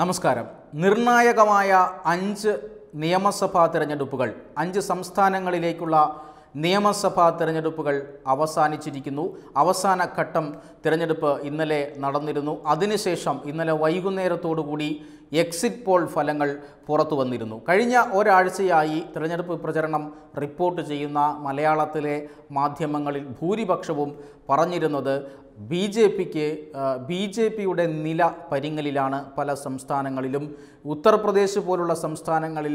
നമസ്കാരം നിർണായകമായ അഞ്ച് നിയമസഭാ തിരഞ്ഞെടുപ്പുകൾ അഞ്ച് സംസ്ഥാനങ്ങളിലേക്കുള്ള നിയമസഭാ തിരഞ്ഞെടുപ്പുകൾ അവസാനിച്ചിരിക്കുന്നു അവസാന ഘട്ടം തിരഞ്ഞെടുപ്പ് ഇന്നലെ നടന്നിരുന്നു അതിനുശേഷം ഇന്നലെ വൈകുന്നേരത്തോടുകൂടി എക്സിറ്റ് പോൾ ഫലങ്ങൾ പുറത്തു വന്നിരുന്നു കഴിഞ്ഞ ഒരാഴ്ചയായി തിരഞ്ഞെടുപ്പ് പ്രചരണം റിപ്പോർട്ട് ചെയ്യുന്ന മലയാളത്തിലെ മാധ്യമങ്ങളിൽ ഭൂരിപക്ഷവും പറഞ്ഞിരുന്നത് ബി ജെ പിക്ക് ബി ജെ പിയുടെ നില പരിങ്ങലിലാണ് പല സംസ്ഥാനങ്ങളിലും ഉത്തർപ്രദേശ് പോലുള്ള സംസ്ഥാനങ്ങളിൽ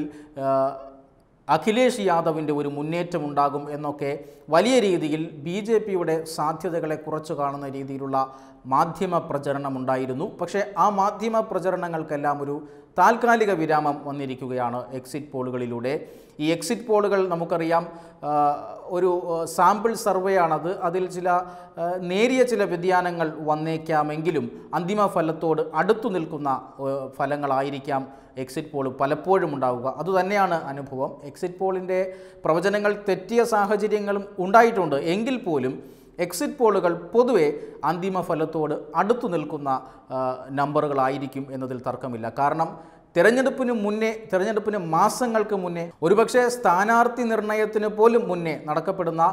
അഖിലേഷ് യാദവിൻ്റെ ഒരു മുന്നേറ്റം ഉണ്ടാകും എന്നൊക്കെ വലിയ രീതിയിൽ ബി ജെ പിയുടെ സാധ്യതകളെ കുറച്ചു കാണുന്ന രീതിയിലുള്ള മാധ്യമ പ്രചരണമുണ്ടായിരുന്നു പക്ഷേ ആ മാധ്യമ പ്രചരണങ്ങൾക്കെല്ലാം ഒരു താൽക്കാലിക വിരാമം വന്നിരിക്കുകയാണ് എക്സിറ്റ് പോളുകളിലൂടെ ഈ എക്സിറ്റ് പോളുകൾ നമുക്കറിയാം ഒരു സാമ്പിൾ സർവേ ആണത് അതിൽ ചില നേരിയ ചില വ്യതിയാനങ്ങൾ വന്നേക്കാമെങ്കിലും അന്തിമ ഫലത്തോട് അടുത്തു നിൽക്കുന്ന ഫലങ്ങളായിരിക്കാം എക്സിറ്റ് പോൾ പലപ്പോഴും ഉണ്ടാവുക അതുതന്നെയാണ് അനുഭവം എക്സിറ്റ് പോളിൻ്റെ പ്രവചനങ്ങൾ തെറ്റിയ സാഹചര്യങ്ങളും ഉണ്ടായിട്ടുണ്ട് എങ്കിൽ പോലും എക്സിറ്റ് പോളുകൾ പൊതുവെ അന്തിമ ഫലത്തോട് അടുത്തു നിൽക്കുന്ന നമ്പറുകളായിരിക്കും എന്നതിൽ തർക്കമില്ല കാരണം തിരഞ്ഞെടുപ്പിന് മുന്നേ തിരഞ്ഞെടുപ്പിന് മാസങ്ങൾക്ക് മുന്നേ ഒരുപക്ഷെ സ്ഥാനാർത്ഥി നിർണയത്തിന് പോലും മുന്നേ നടക്കപ്പെടുന്ന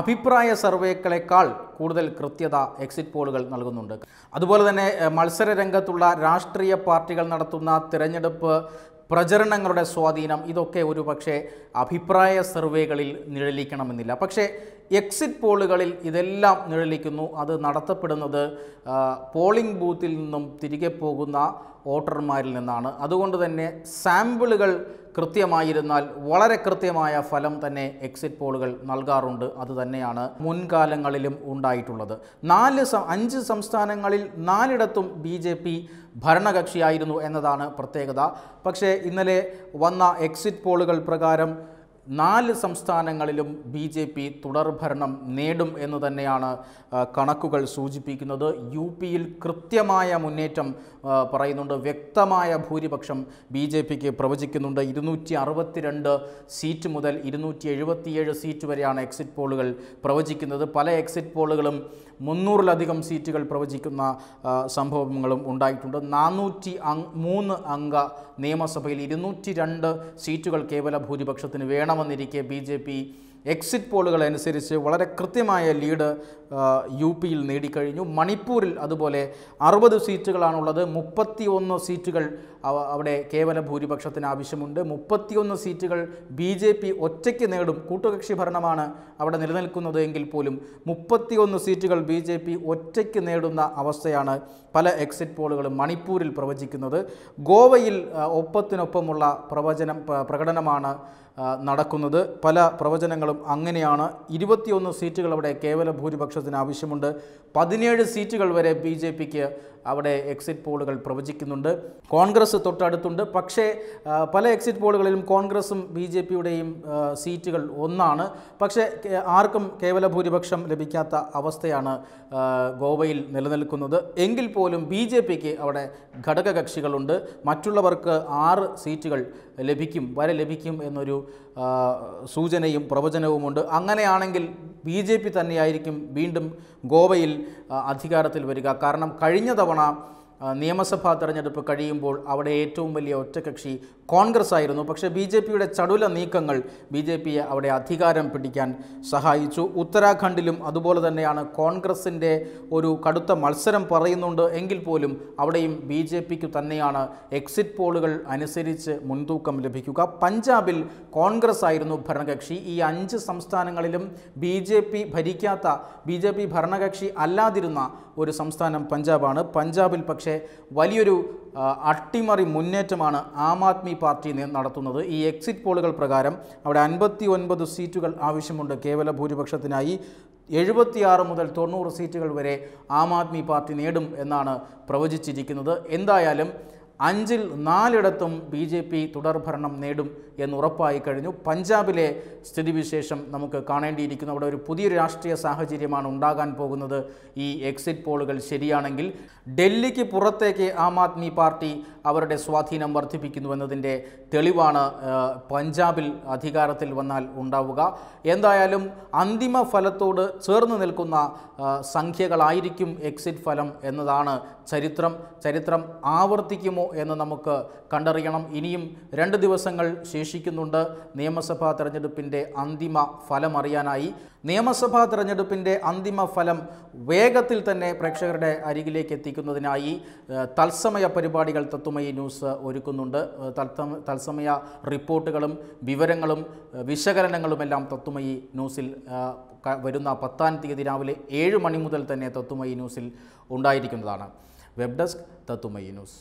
അഭിപ്രായ സർവേകളേക്കാൾ കൂടുതൽ കൃത്യത എക്സിറ്റ് പോളുകൾ നൽകുന്നുണ്ട് അതുപോലെ തന്നെ മത്സര രംഗത്തുള്ള രാഷ്ട്രീയ പാർട്ടികൾ നടത്തുന്ന തിരഞ്ഞെടുപ്പ് പ്രചരണങ്ങളുടെ സ്വാധീനം ഇതൊക്കെ ഒരു പക്ഷേ അഭിപ്രായ സർവേകളിൽ നിഴലിക്കണമെന്നില്ല പക്ഷേ എക്സിറ്റ് പോളുകളിൽ ഇതെല്ലാം നിഴലിക്കുന്നു അത് നടത്തപ്പെടുന്നത് പോളിംഗ് ബൂത്തിൽ നിന്നും തിരികെ പോകുന്ന വോട്ടർമാരിൽ നിന്നാണ് അതുകൊണ്ട് തന്നെ സാമ്പിളുകൾ കൃത്യമായിരുന്നാൽ വളരെ കൃത്യമായ ഫലം തന്നെ എക്സിറ്റ് പോളുകൾ നൽകാറുണ്ട് അതുതന്നെയാണ് മുൻകാലങ്ങളിലും ഉണ്ടായിട്ടുള്ളത് നാല് അഞ്ച് സംസ്ഥാനങ്ങളിൽ നാലിടത്തും ബി ജെ പി ഭരണകക്ഷിയായിരുന്നു എന്നതാണ് പ്രത്യേകത പക്ഷേ ഇന്നലെ വന്ന എക്സിറ്റ് പോളുകൾ പ്രകാരം നാല് സംസ്ഥാനങ്ങളിലും ബി ജെ പി തുടർഭരണം നേടും എന്ന് തന്നെയാണ് കണക്കുകൾ സൂചിപ്പിക്കുന്നത് യു പിയിൽ കൃത്യമായ മുന്നേറ്റം പറയുന്നുണ്ട് വ്യക്തമായ ഭൂരിപക്ഷം ബി ജെ പിക്ക് പ്രവചിക്കുന്നുണ്ട് ഇരുന്നൂറ്റി അറുപത്തിരണ്ട് സീറ്റ് മുതൽ ഇരുന്നൂറ്റി എഴുപത്തിയേഴ് സീറ്റ് വരെയാണ് എക്സിറ്റ് പോളുകൾ പ്രവചിക്കുന്നത് പല എക്സിറ്റ് പോളുകളും മുന്നൂറിലധികം സീറ്റുകൾ പ്രവചിക്കുന്ന സംഭവങ്ങളും ഉണ്ടായിട്ടുണ്ട് നാനൂറ്റി മൂന്ന് അംഗ നിയമസഭയിൽ ഇരുന്നൂറ്റി രണ്ട് സീറ്റുകൾ കേവല ഭൂരിപക്ഷത്തിന് വേണം വന്നിരിക്കെ ബി ജെ പി എക്സിറ്റ് പോളുകൾ അനുസരിച്ച് വളരെ കൃത്യമായ ലീഡ് യു പിയിൽ നേടിക്കഴിഞ്ഞു മണിപ്പൂരിൽ അതുപോലെ അറുപത് സീറ്റുകളാണുള്ളത് ഒന്ന് സീറ്റുകൾ അവിടെ കേവല ഭൂരിപക്ഷത്തിന് ആവശ്യമുണ്ട് മുപ്പത്തിയൊന്ന് സീറ്റുകൾ ബി ജെ പി ഒറ്റയ്ക്ക് നേടും കൂട്ടുകക്ഷി ഭരണമാണ് അവിടെ നിലനിൽക്കുന്നത് എങ്കിൽ പോലും മുപ്പത്തിയൊന്ന് സീറ്റുകൾ ബി ജെ പി ഒറ്റയ്ക്ക് നേടുന്ന അവസ്ഥയാണ് പല എക്സിറ്റ് പോളുകളും മണിപ്പൂരിൽ പ്രവചിക്കുന്നത് ഗോവയിൽ ഒപ്പത്തിനൊപ്പമുള്ള പ്രവചനം പ്രകടനമാണ് നടക്കുന്നത് പല പ്രവചനങ്ങളും ഫലങ്ങളും അങ്ങനെയാണ് ഇരുപത്തിയൊന്ന് സീറ്റുകൾ അവിടെ കേവല ഭൂരിപക്ഷത്തിന് ആവശ്യമുണ്ട് പതിനേഴ് സീറ്റുകൾ വരെ ബി ജെ പിക്ക് അവിടെ എക്സിറ്റ് പോളുകൾ പ്രവചിക്കുന്നുണ്ട് കോൺഗ്രസ് തൊട്ടടുത്തുണ്ട് പക്ഷേ പല എക്സിറ്റ് പോളുകളിലും കോൺഗ്രസും ബി ജെ പിയുടെയും സീറ്റുകൾ ഒന്നാണ് പക്ഷേ ആർക്കും കേവല ഭൂരിപക്ഷം ലഭിക്കാത്ത അവസ്ഥയാണ് ഗോവയിൽ നിലനിൽക്കുന്നത് എങ്കിൽ പോലും ബി ജെ പിക്ക് അവിടെ ഘടകകക്ഷികളുണ്ട് മറ്റുള്ളവർക്ക് ആറ് സീറ്റുകൾ ലഭിക്കും വരെ ലഭിക്കും എന്നൊരു സൂചനയും പ്രവചനവുമുണ്ട് അങ്ങനെയാണെങ്കിൽ ബി ജെ പി തന്നെയായിരിക്കും വീണ്ടും ഗോവയിൽ അധികാരത്തിൽ വരിക കാരണം കഴിഞ്ഞ തവണ നിയമസഭാ തെരഞ്ഞെടുപ്പ് കഴിയുമ്പോൾ അവിടെ ഏറ്റവും വലിയ ഒറ്റകക്ഷി കോൺഗ്രസ് ആയിരുന്നു പക്ഷേ ബി ജെ പിയുടെ ചടുല നീക്കങ്ങൾ ബി ജെ പിയെ അവിടെ അധികാരം പിടിക്കാൻ സഹായിച്ചു ഉത്തരാഖണ്ഡിലും അതുപോലെ തന്നെയാണ് കോൺഗ്രസിൻ്റെ ഒരു കടുത്ത മത്സരം പറയുന്നുണ്ട് എങ്കിൽ പോലും അവിടെയും ബി ജെ പിക്ക് തന്നെയാണ് എക്സിറ്റ് പോളുകൾ അനുസരിച്ച് മുൻതൂക്കം ലഭിക്കുക പഞ്ചാബിൽ കോൺഗ്രസ് ആയിരുന്നു ഭരണകക്ഷി ഈ അഞ്ച് സംസ്ഥാനങ്ങളിലും ബി ജെ പി ഭരിക്കാത്ത ബി ജെ പി ഭരണകക്ഷി അല്ലാതിരുന്ന ഒരു സംസ്ഥാനം പഞ്ചാബാണ് പഞ്ചാബിൽ പക്ഷേ പക്ഷേ വലിയൊരു അട്ടിമറി മുന്നേറ്റമാണ് ആം ആദ്മി പാർട്ടി നടത്തുന്നത് ഈ എക്സിറ്റ് പോളുകൾ പ്രകാരം അവിടെ അൻപത്തി ഒൻപത് സീറ്റുകൾ ആവശ്യമുണ്ട് കേവല ഭൂരിപക്ഷത്തിനായി എഴുപത്തിയാറ് മുതൽ തൊണ്ണൂറ് സീറ്റുകൾ വരെ ആം ആദ്മി പാർട്ടി നേടും എന്നാണ് പ്രവചിച്ചിരിക്കുന്നത് എന്തായാലും അഞ്ചിൽ നാലിടത്തും ബി ജെ പി തുടർഭരണം നേടും എന്നുറപ്പായി കഴിഞ്ഞു പഞ്ചാബിലെ സ്ഥിതിവിശേഷം നമുക്ക് കാണേണ്ടിയിരിക്കുന്നു അവിടെ ഒരു പുതിയ രാഷ്ട്രീയ സാഹചര്യമാണ് ഉണ്ടാകാൻ പോകുന്നത് ഈ എക്സിറ്റ് പോളുകൾ ശരിയാണെങ്കിൽ ഡൽഹിക്ക് പുറത്തേക്ക് ആം ആദ്മി പാർട്ടി അവരുടെ സ്വാധീനം വർദ്ധിപ്പിക്കുന്നു എന്നതിൻ്റെ തെളിവാണ് പഞ്ചാബിൽ അധികാരത്തിൽ വന്നാൽ ഉണ്ടാവുക എന്തായാലും അന്തിമ ഫലത്തോട് ചേർന്ന് നിൽക്കുന്ന സംഖ്യകളായിരിക്കും എക്സിറ്റ് ഫലം എന്നതാണ് ചരിത്രം ചരിത്രം ആവർത്തിക്കുമോ എന്ന് നമുക്ക് കണ്ടറിയണം ഇനിയും രണ്ട് ദിവസങ്ങൾ ശേഷിക്കുന്നുണ്ട് നിയമസഭാ തെരഞ്ഞെടുപ്പിൻ്റെ അന്തിമ ഫലം അറിയാനായി നിയമസഭാ തെരഞ്ഞെടുപ്പിൻ്റെ അന്തിമ ഫലം വേഗത്തിൽ തന്നെ പ്രേക്ഷകരുടെ അരികിലേക്ക് എത്തിക്കുന്നതിനായി തത്സമയ പരിപാടികൾ തത്വമയി ന്യൂസ് ഒരുക്കുന്നുണ്ട് തത്സമയ റിപ്പോർട്ടുകളും വിവരങ്ങളും വിശകലനങ്ങളുമെല്ലാം തത്വമയി ന്യൂസിൽ വരുന്ന പത്താം തീയതി രാവിലെ ഏഴ് മണി മുതൽ തന്നെ തത്വമയി ന്യൂസിൽ ഉണ്ടായിരിക്കുന്നതാണ് വെബ് ഡെസ്ക് തത്വമയി ന്യൂസ്